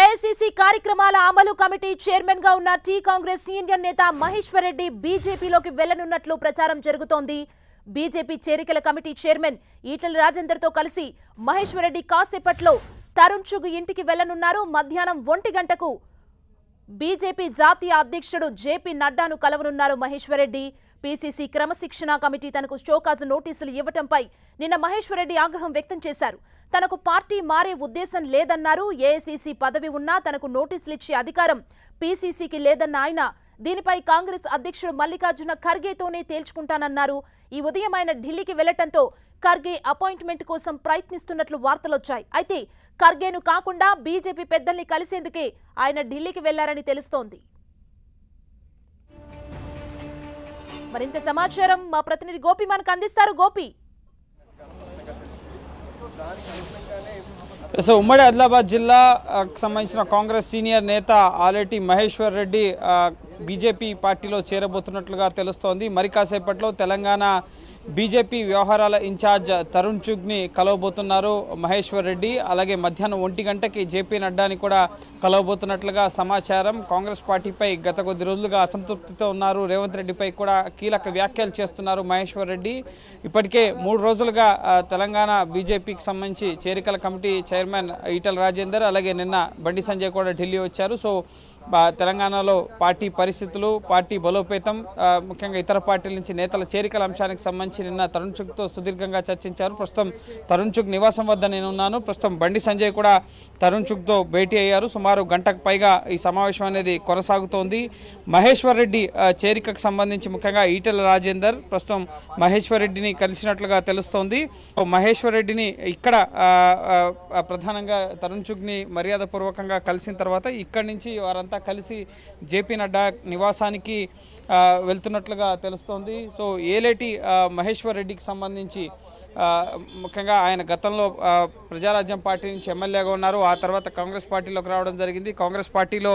AICC కార్యక్రమాల అమలు committee chairman గా ఉన్న టీ కాంగ్రెస్ సీనియర్ నేత మహేశ్వర్ రెడ్డి బీజేపీలోకి వెళ్లనున్నట్లు ప్రచారం జరుగుతోంది బీజేపీ చేరికల కమిటీ చైర్మన్ ఈటల రాజేందర్ తో కలిసి మహేశ్వర్ రెడ్డి కాసేపట్లో తరుణ్ చుగు ఇంటికి వెళ్లనున్నారు మధ్యాహ్నం ఒంటి గంటకు బీజేపీ జాతీయ అధ్యక్షుడు జేపీ నడ్డాను కలవనున్నారు మహేశ్వరరెడ్డి పీసీసీ క్రమశిక్షణ కమిటీ తనకు షోకాజు నోటీసులు ఇవ్వటంపై నిన్న మహేశ్వరరెడ్డి ఆగ్రహం వ్యక్తం చేశారు తనకు పార్టీ మారే ఉద్దేశం లేదన్నారు ఏఐసీసీ పదవి ఉన్నా తనకు నోటీసులు ఇచ్చే అధికారం పీసీసీకి లేదన్న ఆయన దీనిపై కాంగ్రెస్ అధ్యక్షుడు మల్లికార్జున ఖర్గేతోనే తేల్చుకుంటానన్నారు ఈ ఉదయం ఆయన ఢిల్లీకి వెళ్లటంతో ఖర్గే అపాయింట్మెంట్ కోసం ప్రయత్నిస్తున్నట్లు వార్తలొచ్చాయి అయితే ఖర్గేను కాకుండా బీజేపీ పెద్దల్ని కలిసేందుకే ఆయన ఢిల్లీకి వెళ్లారని తెలుస్తోంది మరింత సమాచారం మా ప్రతినిధి గోపి మనకు అందిస్తారు గోపి సో ఉమ్మడి ఆదిలాబాద్ జిల్లాకు సంబంధించిన కాంగ్రెస్ సీనియర్ నేత ఆలెటి మహేశ్వర్ రెడ్డి బీజేపీ పార్టీలో చేరబోతున్నట్లుగా తెలుస్తోంది మరి కాసేపట్లో తెలంగాణ బీజేపీ వ్యవహారాల ఇన్ఛార్జ్ తరుణ్ చుగ్ని కలవబోతున్నారు మహేశ్వర్ రెడ్డి అలాగే మధ్యాహ్నం ఒంటి గంటకి జేపీ నడ్డాని కూడా కలవబోతున్నట్లుగా సమాచారం కాంగ్రెస్ పార్టీపై గత కొద్ది రోజులుగా అసంతృప్తితో ఉన్నారు రేవంత్ రెడ్డిపై కూడా కీలక వ్యాఖ్యలు చేస్తున్నారు మహేశ్వర్ రెడ్డి ఇప్పటికే మూడు రోజులుగా తెలంగాణ బీజేపీకి సంబంధించి చేరికల కమిటీ చైర్మన్ ఈటల రాజేందర్ అలాగే నిన్న బండి సంజయ్ కూడా ఢిల్లీ వచ్చారు సో తెలంగాణలో పార్టీ పరిస్థితులు పార్టీ బలోపేతం ముఖ్యంగా ఇతర పార్టీల నుంచి నేతల చేరికల అంశానికి సంబంధించి నిన్న తరుణ్ చుక్తో సుదీర్ఘంగా చర్చించారు ప్రస్తుతం తరుణ్ చుక్ నివాసం వద్ద నేనున్నాను ప్రస్తుతం బండి సంజయ్ కూడా తరుణ్ చుక్తో భేటీ అయ్యారు సుమారు గంటకు పైగా ఈ సమావేశం అనేది కొనసాగుతోంది మహేశ్వర్ రెడ్డి చేరికకు సంబంధించి ముఖ్యంగా ఈటెల రాజేందర్ ప్రస్తుతం మహేశ్వర్ రెడ్డిని కలిసినట్లుగా తెలుస్తోంది మహేశ్వర్ రెడ్డిని ఇక్కడ ప్రధానంగా తరుణ్ చుక్ని మర్యాదపూర్వకంగా కలిసిన తర్వాత ఇక్కడి నుంచి వారంతా అంతా కలిసి జేపీ నడ్డా నివాసానికి వెళ్తున్నట్లుగా తెలుస్తోంది సో ఏలేటి మహేశ్వర్ రెడ్డికి సంబంధించి ముఖ్యంగా ఆయన గతంలో ప్రజారాజ్యం పార్టీ నుంచి ఎమ్మెల్యేగా ఉన్నారు ఆ తర్వాత కాంగ్రెస్ పార్టీలోకి రావడం జరిగింది కాంగ్రెస్ పార్టీలో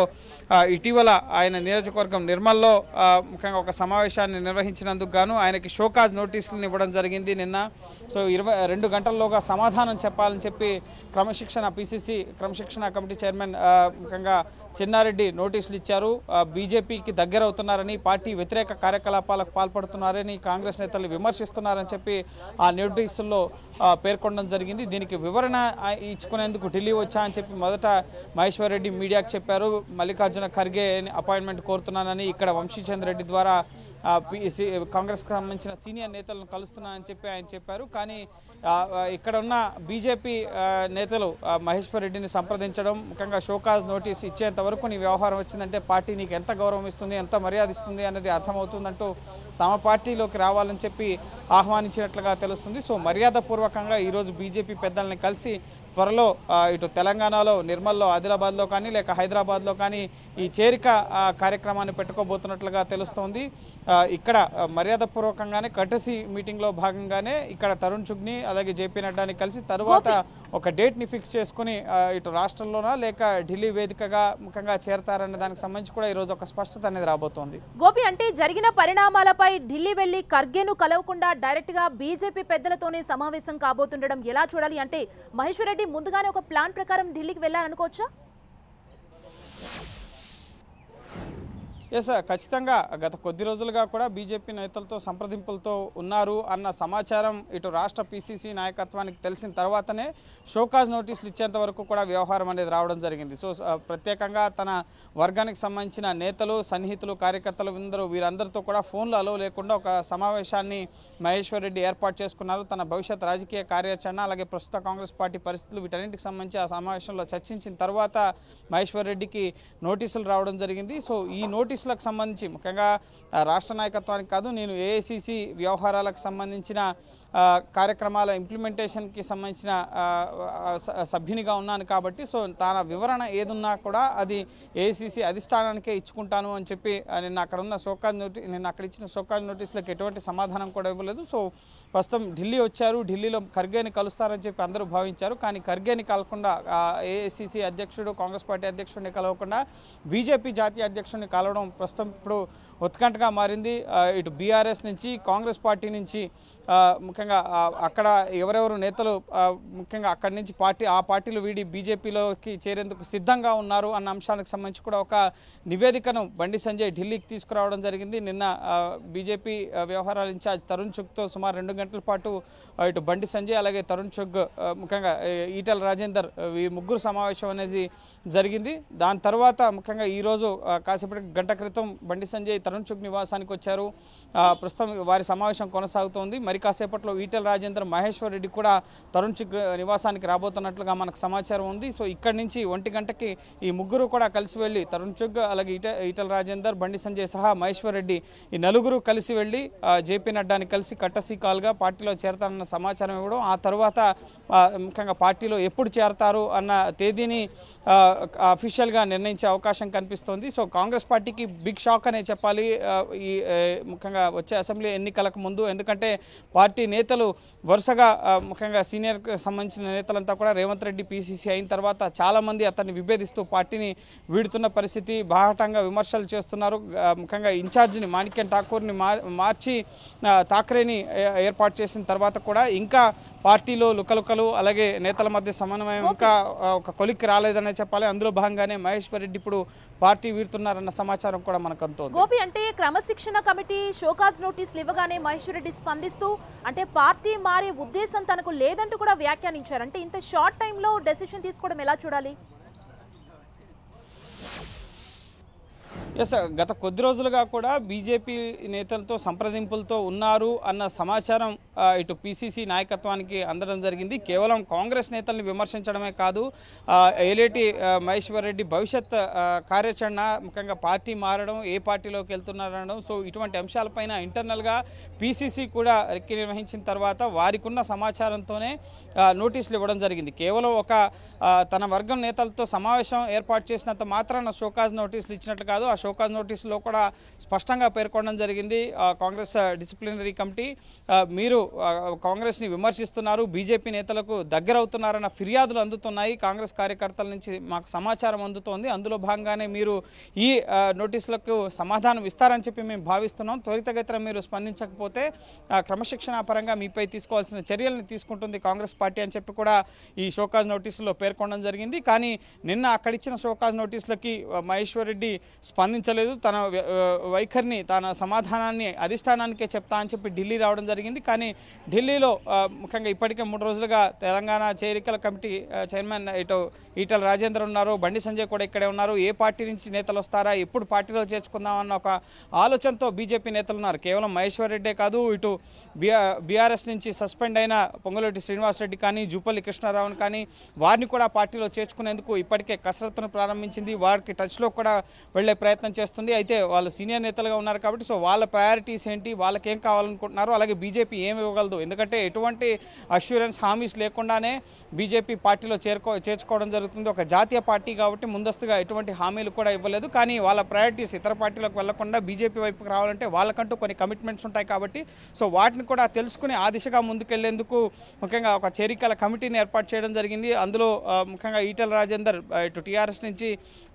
ఇటీవల ఆయన నియోజకవర్గం నిర్మల్లో ముఖ్యంగా ఒక సమావేశాన్ని నిర్వహించినందుకు గాను ఆయనకి షోకాజ్ నోటీసులను ఇవ్వడం జరిగింది నిన్న సో ఇరవై రెండు గంటల్లోగా సమాధానం చెప్పాలని చెప్పి క్రమశిక్షణ పిసిసి క్రమశిక్షణ కమిటీ చైర్మన్ ముఖ్యంగా చిన్నారెడ్డి నోటీసులు ఇచ్చారు బీజేపీకి దగ్గరవుతున్నారని పార్టీ వ్యతిరేక కార్యకలాపాలకు పాల్పడుతున్నారని కాంగ్రెస్ నేతలు విమర్శిస్తున్నారని చెప్పి ఆ నోటీ నోటీసుల్లో పేర్కొనడం జరిగింది దీనికి వివరణ ఇచ్చుకునేందుకు ఢిల్లీ వచ్చా అని చెప్పి మొదట మహేశ్వర్ రెడ్డి మీడియాకు చెప్పారు మల్లికార్జున ఖర్గే అపాయింట్మెంట్ కోరుతున్నానని ఇక్కడ వంశీచంద్ర రెడ్డి ద్వారా కాంగ్రెస్కి సంబంధించిన సీనియర్ నేతలను కలుస్తున్నానని చెప్పి ఆయన చెప్పారు కానీ ఇక్కడ ఉన్న బీజేపీ నేతలు మహేశ్వర్ రెడ్డిని సంప్రదించడం ముఖ్యంగా షోకాజ్ నోటీస్ ఇచ్చేంత వరకు నీ వ్యవహారం వచ్చిందంటే పార్టీ నీకు ఎంత గౌరవం ఇస్తుంది ఎంత మర్యాద ఇస్తుంది అనేది అర్థమవుతుందంటూ తమ పార్టీలోకి రావాలని చెప్పి ఆహ్వానించినట్లుగా తెలుస్తుంది సో మర్యాదపూర్వకంగా ఈరోజు బీజేపీ పెద్దల్ని కలిసి త్వరలో ఇటు తెలంగాణలో నిర్మల్లో ఆదిలాబాద్లో కానీ లేక హైదరాబాద్లో కానీ ఈ చేరిక కార్యక్రమాన్ని పెట్టుకోబోతున్నట్లుగా తెలుస్తోంది ఇక్కడ మర్యాదపూర్వకంగానే కటసీ మీటింగ్లో భాగంగానే ఇక్కడ తరుణ్ చుగ్ని అలాగే జేపీ నడ్డాని కలిసి తరువాత ఒక డేట్ని ఫిక్స్ చేసుకుని ఇటు రాష్ట్రంలోనా లేక ఢిల్లీ వేదికగా ముఖంగా చేరతారనే దానికి సంబంధించి కూడా ఈరోజు ఒక స్పష్టత అనేది రాబోతోంది గోపి అంటే జరిగిన పరిణామాలపై ఢిల్లీ వెళ్లి ఖర్గేను కలవకుండా డైరెక్ట్గా బీజేపీ పెద్దలతోనే సమావేశం కాబోతుండడం ఎలా చూడాలి అంటే మహేశ్వరరెడ్డి ముందుగానే ఒక ప్లాన్ ప్రకారం ఢిల్లీకి వెళ్ళారనుకోవచ్చా ఎస్ ఖచ్చితంగా గత కొద్ది రోజులుగా కూడా బీజేపీ నేతలతో సంప్రదింపులతో ఉన్నారు అన్న సమాచారం ఇటు రాష్ట్ర పీసీసీ నాయకత్వానికి తెలిసిన తర్వాతనే షోకాజ్ నోటీసులు ఇచ్చేంత వరకు కూడా వ్యవహారం అనేది రావడం జరిగింది సో ప్రత్యేకంగా తన వర్గానికి సంబంధించిన నేతలు సన్నిహితులు కార్యకర్తలు అందరూ వీరందరితో కూడా ఫోన్లు అలవ లేకుండా ఒక సమావేశాన్ని మహేశ్వర్ రెడ్డి ఏర్పాటు చేసుకున్నారు తన భవిష్యత్ రాజకీయ కార్యాచరణ అలాగే ప్రస్తుత కాంగ్రెస్ పార్టీ పరిస్థితులు వీటన్నింటికి సంబంధించి ఆ సమావేశంలో చర్చించిన తర్వాత మహేశ్వర్ రెడ్డికి నోటీసులు రావడం జరిగింది సో ఈ నోటీస్ కేసులకు సంబంధించి ముఖ్యంగా రాష్ట్ర నాయకత్వానికి కాదు నేను ఏఐసిసి వ్యవహారాలకు సంబంధించిన కార్యక్రమాల ఇంప్లిమెంటేషన్కి సంబంధించిన సభ్యునిగా ఉన్నాను కాబట్టి సో తన వివరణ ఏదున్నా కూడా అది ఏసీసీ అధిష్టానానికే ఇచ్చుకుంటాను అని చెప్పి నిన్న అక్కడ ఉన్న సోకాజ్ నోటీస్ నిన్న అక్కడ ఇచ్చిన సోకాజ్ నోటీసులకు ఎటువంటి సమాధానం కూడా ఇవ్వలేదు సో ప్రస్తుతం ఢిల్లీ వచ్చారు ఢిల్లీలో ఖర్గేని కలుస్తారని చెప్పి అందరూ భావించారు కానీ ఖర్గేని కలకుండా ఏఐసిసి అధ్యక్షుడు కాంగ్రెస్ పార్టీ అధ్యక్షుడిని కలవకుండా బీజేపీ జాతీయ అధ్యక్షుడిని కలవడం ప్రస్తుతం ఇప్పుడు ఉత్కంఠగా మారింది ఇటు బీఆర్ఎస్ నుంచి కాంగ్రెస్ పార్టీ నుంచి ముఖ్యంగా అక్కడ ఎవరెవరు నేతలు ముఖ్యంగా అక్కడి నుంచి పార్టీ ఆ పార్టీలు వీడి బీజేపీలోకి చేరేందుకు సిద్ధంగా ఉన్నారు అన్న అంశానికి సంబంధించి కూడా ఒక నివేదికను బండి సంజయ్ ఢిల్లీకి తీసుకురావడం జరిగింది నిన్న బీజేపీ వ్యవహారాల ఇన్ఛార్జ్ తరుణ్ చుక్తో సుమారు రెండు గంటల పాటు ఇటు బండి సంజయ్ అలాగే తరుణ్ చుగ్ ముఖ్యంగా ఈటల రాజేందర్ ఈ ముగ్గురు సమావేశం అనేది జరిగింది దాని తర్వాత ముఖ్యంగా ఈరోజు కాసేపటి గంట క్రితం బండి సంజయ్ తరుణ్ చుగ్ నివాసానికి వచ్చారు ప్రస్తుతం వారి సమావేశం కొనసాగుతోంది మరి కాసేపట్లో ఈటెల రాజేందర్ మహేశ్వర్ రెడ్డి కూడా తరుణ్ నివాసానికి రాబోతున్నట్లుగా మనకు సమాచారం ఉంది సో ఇక్కడి నుంచి ఒంటి గంటకి ఈ ముగ్గురు కూడా కలిసి వెళ్ళి తరుణ్ చుగ్ అలాగే ఈట ఈటల రాజేందర్ బండి సంజయ్ సహా మహేశ్వర్ రెడ్డి ఈ నలుగురు కలిసి వెళ్ళి జేపీ నడ్డాని కలిసి కట్టసీకాలుగా పార్టీలో చేరతారన్న సమాచారం ఇవ్వడం ఆ తర్వాత ముఖ్యంగా పార్టీలో ఎప్పుడు చేరతారు అన్న తేదీని అఫీషియల్గా నిర్ణయించే అవకాశం కనిపిస్తోంది సో కాంగ్రెస్ పార్టీకి బిగ్ షాక్ అనే చెప్పాలి ఈ ముఖ్యంగా వచ్చే అసెంబ్లీ ఎన్నికలకు ముందు ఎందుకంటే పార్టీ నేతలు వరుసగా ముఖ్యంగా సీనియర్ సంబంధించిన నేతలంతా కూడా రేవంత్ రెడ్డి పీసీసీ అయిన తర్వాత చాలామంది అతన్ని విభేదిస్తూ పార్టీని వీడుతున్న పరిస్థితి బాహటంగా విమర్శలు చేస్తున్నారు ముఖ్యంగా ఇన్ఛార్జిని మాణిక్యం ఠాకూర్ని మార్చి థాక్రేని ఏర్పాటు చేసిన తర్వాత కూడా ఇంకా పార్టీలో లుకలుకలు అలాగే నేతల మధ్య సమన్వయం ఇంకా ఒక కొలిక్కి రాలేదనే చెప్పాలి అందులో భాగంగానే మహేశ్వర్ రెడ్డి ఇప్పుడు పార్టీ వీడుతున్నారన్న సమాచారం కూడా మనకు అందుతోంది గోపి అంటే క్రమశిక్షణ కమిటీ షోకాజ్ నోటీసులు ఇవ్వగానే మహేశ్వర్ రెడ్డి స్పందిస్తూ అంటే పార్టీ మారే ఉద్దేశం తనకు లేదంటూ కూడా వ్యాఖ్యానించారు అంటే ఇంత షార్ట్ టైంలో డెసిషన్ తీసుకోవడం ఎలా చూడాలి ఎస్ గత కొద్ది రోజులుగా కూడా బీజేపీ నేతలతో సంప్రదింపులతో ఉన్నారు అన్న సమాచారం ఇటు పిసిసి నాయకత్వానికి అందడం జరిగింది కేవలం కాంగ్రెస్ నేతల్ని విమర్శించడమే కాదు ఏలేటి మహేశ్వర్ రెడ్డి భవిష్యత్ కార్యాచరణ ముఖ్యంగా పార్టీ మారడం ఏ పార్టీలోకి వెళ్తున్నారనడం సో ఇటువంటి అంశాలపైన ఇంటర్నల్గా పిసిసి కూడా రెక్కి నిర్వహించిన తర్వాత వారికి ఉన్న సమాచారంతోనే నోటీసులు ఇవ్వడం జరిగింది కేవలం ఒక తన వర్గం నేతలతో సమావేశం ఏర్పాటు చేసినంత మాత్రాన షోకాజ్ నోటీసులు ఇచ్చినట్లు కాదు ఆ షోకాజ్ నోటీసులో కూడా స్పష్టంగా పేర్కొనడం జరిగింది కాంగ్రెస్ డిసిప్లినరీ కమిటీ మీరు కాంగ్రెస్ని విమర్శిస్తున్నారు బీజేపీ నేతలకు దగ్గరవుతున్నారన్న ఫిర్యాదులు అందుతున్నాయి కాంగ్రెస్ కార్యకర్తల నుంచి మాకు సమాచారం అందుతోంది అందులో భాగంగానే మీరు ఈ నోటీసులకు సమాధానం ఇస్తారని చెప్పి మేము భావిస్తున్నాం త్వరితగతిన మీరు స్పందించకపోతే క్రమశిక్షణ పరంగా మీపై తీసుకోవాల్సిన చర్యలను తీసుకుంటుంది కాంగ్రెస్ పార్టీ అని చెప్పి కూడా ఈ షోకాజ్ నోటీసులో పేర్కొనడం జరిగింది కానీ నిన్న అక్కడిచ్చిన షోకాజ్ నోటీసులకి మహేశ్వర్ రెడ్డి స్పంద స్పందించలేదు తన వైఖరిని తన సమాధానాన్ని అధిష్టానానికే చెప్తా అని చెప్పి ఢిల్లీ రావడం జరిగింది కానీ ఢిల్లీలో ముఖ్యంగా ఇప్పటికే మూడు రోజులుగా తెలంగాణ చేరికల కమిటీ చైర్మన్ ఇటు ఈటల రాజేందర్ ఉన్నారు బండి సంజయ్ కూడా ఇక్కడే ఉన్నారు ఏ పార్టీ నుంచి నేతలు వస్తారా ఎప్పుడు పార్టీలో చేర్చుకుందామన్న ఒక ఆలోచనతో బీజేపీ నేతలు ఉన్నారు కేవలం మహేశ్వర్ రెడ్డే కాదు ఇటు బీఆర్ఎస్ నుంచి సస్పెండ్ అయిన పొంగులేటి శ్రీనివాసరెడ్డి కానీ జూపల్లి కృష్ణారావుని కానీ వారిని కూడా పార్టీలో చేర్చుకునేందుకు ఇప్పటికే కసరత్తును ప్రారంభించింది వారికి టచ్లో కూడా వెళ్లే ప్రయత్నం ప్రయత్నం చేస్తుంది అయితే వాళ్ళు సీనియర్ నేతలుగా ఉన్నారు కాబట్టి సో వాళ్ళ ప్రయారిటీస్ ఏంటి వాళ్ళకేం కావాలనుకుంటున్నారు అలాగే బీజేపీ ఏమి ఇవ్వగలదు ఎందుకంటే ఎటువంటి అష్యూరెన్స్ హామీస్ లేకుండానే బీజేపీ పార్టీలో చేరుకో చేర్చుకోవడం జరుగుతుంది ఒక జాతీయ పార్టీ కాబట్టి ముందస్తుగా ఎటువంటి హామీలు కూడా ఇవ్వలేదు కానీ వాళ్ళ ప్రయారిటీస్ ఇతర పార్టీలకు వెళ్లకుండా బీజేపీ వైపుకి రావాలంటే వాళ్ళకంటూ కొన్ని కమిట్మెంట్స్ ఉంటాయి కాబట్టి సో వాటిని కూడా తెలుసుకుని ఆ దిశగా ముందుకెళ్లేందుకు ముఖ్యంగా ఒక చేరికల కమిటీని ఏర్పాటు చేయడం జరిగింది అందులో ముఖ్యంగా ఈటల రాజేందర్ ఇటు టీఆర్ఎస్ నుంచి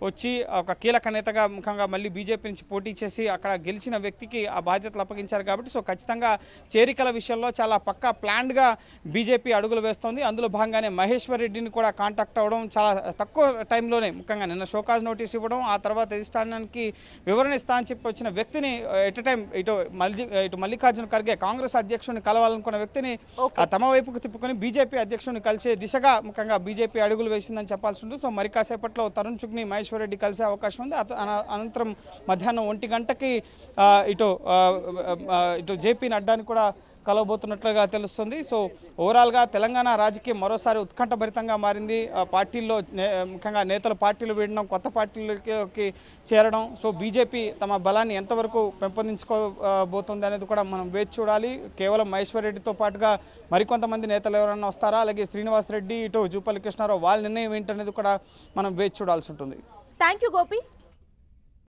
వచ్చి ఒక కీలక నేతగా ముఖ్యంగా ఖచ్చితంగా మళ్ళీ బీజేపీ నుంచి పోటీ చేసి అక్కడ గెలిచిన వ్యక్తికి ఆ బాధ్యతలు అప్పగించారు కాబట్టి సో ఖచ్చితంగా చేరికల విషయంలో చాలా పక్కా ప్లాన్డ్గా బీజేపీ అడుగులు వేస్తోంది అందులో భాగంగానే మహేశ్వర్ రెడ్డిని కూడా కాంటాక్ట్ అవ్వడం చాలా తక్కువ టైంలోనే ముఖ్యంగా నిన్న షోకాజ్ నోటీస్ ఇవ్వడం ఆ తర్వాత అధిష్టానానికి వివరణ ఇస్తా అని చెప్పి వచ్చిన వ్యక్తిని ఎట్ టైం ఇటు మల్లి ఇటు మల్లికార్జున ఖర్గే కాంగ్రెస్ అధ్యక్షుడిని కలవాలనుకున్న వ్యక్తిని తమ వైపుకు తిప్పుకొని బీజేపీ అధ్యక్షుడిని కలిసే దిశగా ముఖ్యంగా బీజేపీ అడుగులు వేసిందని చెప్పాల్సి ఉంటుంది సో మరి కాసేపట్లో తరుణ్ చుక్ని మహేశ్వర్ రెడ్డి కలిసే అవకాశం ఉంది అనంతరం మధ్యాహ్నం ఒంటి గంటకి ఇటు ఇటు జేపీ నడ్డాని కూడా కలవబోతున్నట్లుగా తెలుస్తుంది సో ఓవరాల్గా తెలంగాణ రాజకీయం మరోసారి ఉత్కంఠభరితంగా మారింది పార్టీల్లో ముఖ్యంగా నేతలు పార్టీలు వీడడం కొత్త పార్టీలకి చేరడం సో బీజేపీ తమ బలాన్ని ఎంతవరకు పెంపొందించుకోబోతుంది అనేది కూడా మనం వేచి చూడాలి కేవలం మహేశ్వర్ రెడ్డితో పాటుగా మరికొంతమంది నేతలు ఎవరైనా వస్తారా అలాగే శ్రీనివాస్ రెడ్డి ఇటు జూపల్లి కృష్ణారావు వాళ్ళ నిర్ణయం ఏంటనేది కూడా మనం వేచి చూడాల్సి ఉంటుంది థ్యాంక్ యూ గోపి